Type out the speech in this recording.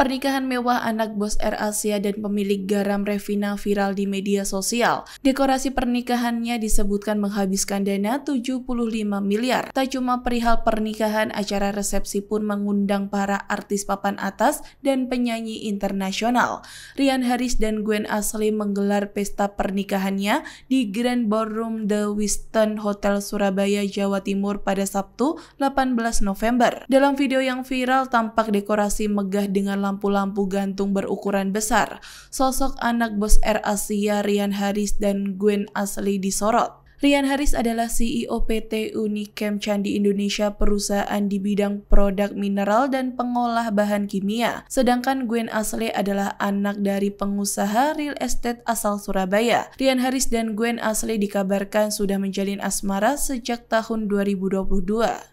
Pernikahan mewah anak bos Air Asia dan pemilik garam Revina viral di media sosial. Dekorasi pernikahannya disebutkan menghabiskan dana 75 miliar. Tak cuma perihal pernikahan, acara resepsi pun mengundang para artis papan atas dan penyanyi internasional. Rian Harris dan Gwen Asli menggelar pesta pernikahannya di Grand Ballroom The Westin Hotel Surabaya, Jawa Timur pada Sabtu 18 November. Dalam video yang viral tampak dekorasi megah dengan lampu-lampu gantung berukuran besar, sosok anak bos Air Asia Rian Haris dan Gwen Asli disorot. Rian Haris adalah CEO PT Unikem Candi Indonesia, perusahaan di bidang produk mineral dan pengolah bahan kimia. Sedangkan Gwen Asli adalah anak dari pengusaha real estate asal Surabaya. Rian Haris dan Gwen Asli dikabarkan sudah menjalin asmara sejak tahun 2022.